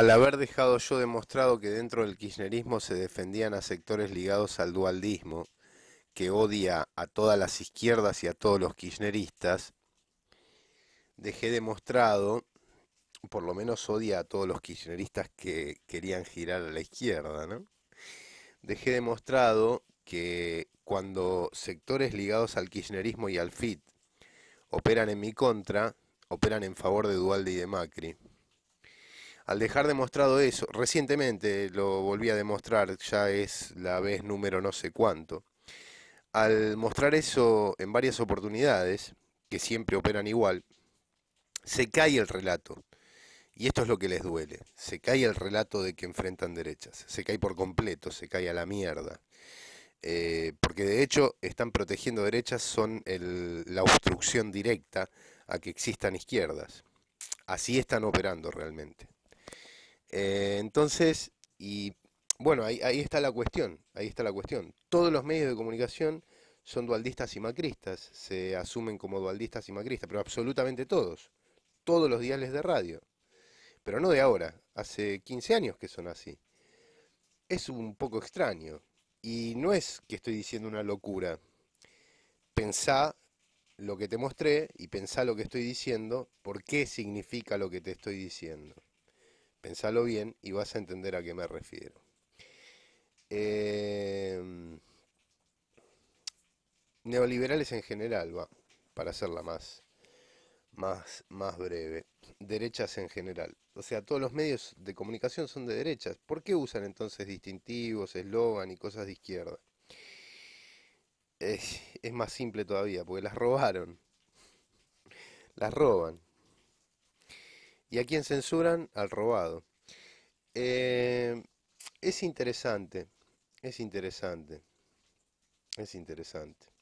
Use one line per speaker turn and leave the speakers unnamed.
Al haber dejado yo demostrado que dentro del kirchnerismo se defendían a sectores ligados al dualdismo, que odia a todas las izquierdas y a todos los kirchneristas, dejé demostrado, por lo menos odia a todos los kirchneristas que querían girar a la izquierda, ¿no? Dejé demostrado que cuando sectores ligados al kirchnerismo y al FIT operan en mi contra, operan en favor de Dualdi y de Macri al dejar demostrado eso, recientemente lo volví a demostrar, ya es la vez número no sé cuánto, al mostrar eso en varias oportunidades, que siempre operan igual, se cae el relato. Y esto es lo que les duele. Se cae el relato de que enfrentan derechas. Se cae por completo, se cae a la mierda. Eh, porque de hecho están protegiendo derechas, son la obstrucción directa a que existan izquierdas. Así están operando realmente. Eh, entonces, y bueno, ahí, está la cuestión, ahí está la cuestión. Todos los medios de comunicación son dualdistas y macristas, se asumen como dualdistas y macristas, pero absolutamente todos, todos los diales de radio, pero no de ahora, hace 15 años que son así. Es un poco extraño, y no es que estoy diciendo una locura. Pensá lo que te mostré y pensá lo que estoy diciendo, por qué significa lo que te estoy diciendo. Pensalo bien y vas a entender a qué me refiero. Em, neoliberales en general, va, para hacerla más, más, más breve. Derechas en general. O sea, todos los medios de comunicación son de derechas. ¿Por qué usan entonces distintivos, eslogan y cosas de izquierda? Es, es más simple todavía, porque las robaron. Las roban. ¿Y a quién censuran? Al robado. Eh, es interesante, es interesante, es interesante.